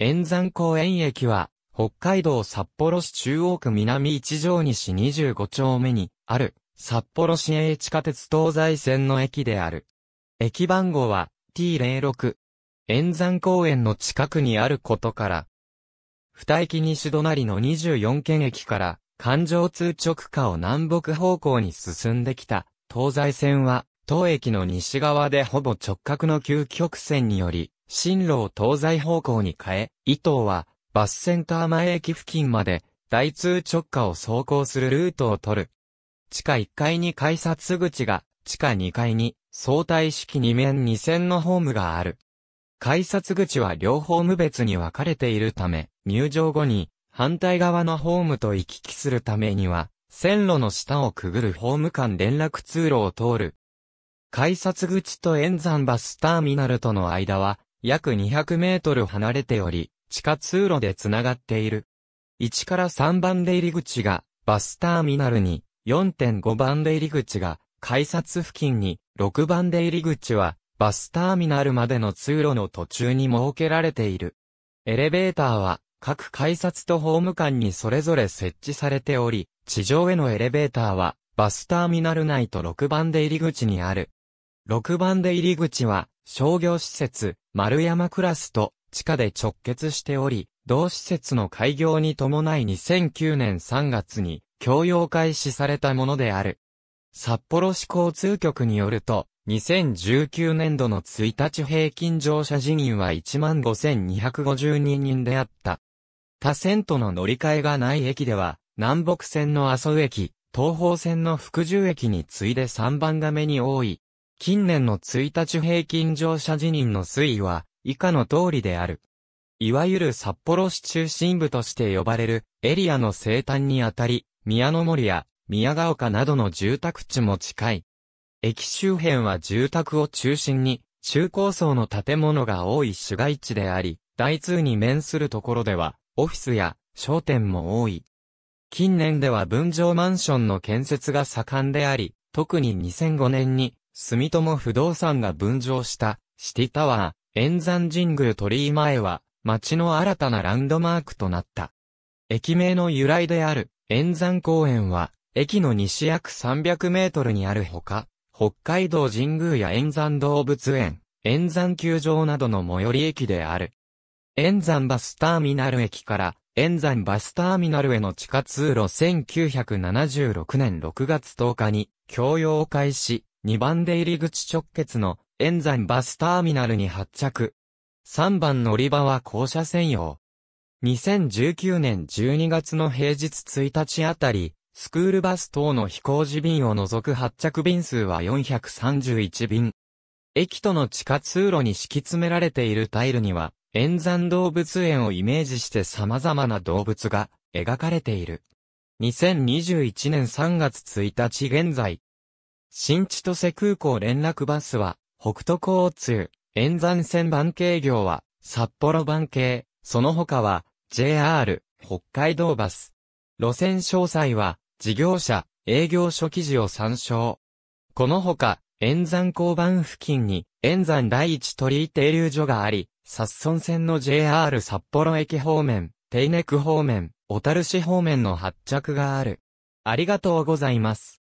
円山公園駅は、北海道札幌市中央区南一条西25丁目にある、札幌市営地下鉄東西線の駅である。駅番号は T06。円山公園の近くにあることから、二駅西隣の24県駅から環状通直下を南北方向に進んできた東西線は、当駅の西側でほぼ直角の急曲線により、進路を東西方向に変え、伊藤は、バスセンター前駅付近まで、大通直下を走行するルートを取る。地下1階に改札口が、地下2階に、相対式2面2線のホームがある。改札口は両ホーム別に分かれているため、入場後に、反対側のホームと行き来するためには、線路の下をくぐるホーム間連絡通路を通る。改札口と円山バスターミナルとの間は、約200メートル離れており、地下通路で繋がっている。1から3番出入り口がバスターミナルに、4.5番出入り口が改札付近に、6番出入り口はバスターミナルまでの通路の途中に設けられている。エレベーターは各改札とホーム間にそれぞれ設置されており、地上へのエレベーターはバスターミナル内と6番出入り口にある。6番出入り口は商業施設、丸山クラスと地下で直結しており、同施設の開業に伴い2009年3月に共用開始されたものである。札幌市交通局によると、2019年度の1日平均乗車人員は15,252人であった。他線との乗り換えがない駅では、南北線の阿蘇駅、東方線の福住駅に次いで3番が目に多い、近年の1日平均乗車辞任の推移は、以下の通りである。いわゆる札幌市中心部として呼ばれるエリアの生誕にあたり、宮の森や宮ヶ丘などの住宅地も近い。駅周辺は住宅を中心に中高層の建物が多い市街地であり、大通に面するところではオフィスや商店も多い。近年では分譲マンションの建設が盛んであり、特に2005年に住友不動産が分譲したシティタワー、円山神宮鳥居前は、町の新たなランドマークとなった。駅名の由来である、円山公園は、駅の西約300メートルにあるほか、北海道神宮や円山動物園、円山球場などの最寄り駅である。円山バスターミナル駅から、円山バスターミナルへの地下通路1976年6月10日に、共用を開始、2番出入り口直結の円山バスターミナルに発着。3番乗り場は校舎専用。2019年12月の平日1日あたり、スクールバス等の飛行時便を除く発着便数は431便。駅との地下通路に敷き詰められているタイルには、円山動物園をイメージして様々な動物が描かれている。2021年3月1日現在、新千歳空港連絡バスは、北都交通、沿山線番系業は、札幌番系、その他は、JR、北海道バス。路線詳細は、事業者、営業所記事を参照。このほか、沿山交番付近に、沿山第一鳥居停留所があり、札村線の JR 札幌駅方面、手稲区方面、小樽市方面の発着がある。ありがとうございます。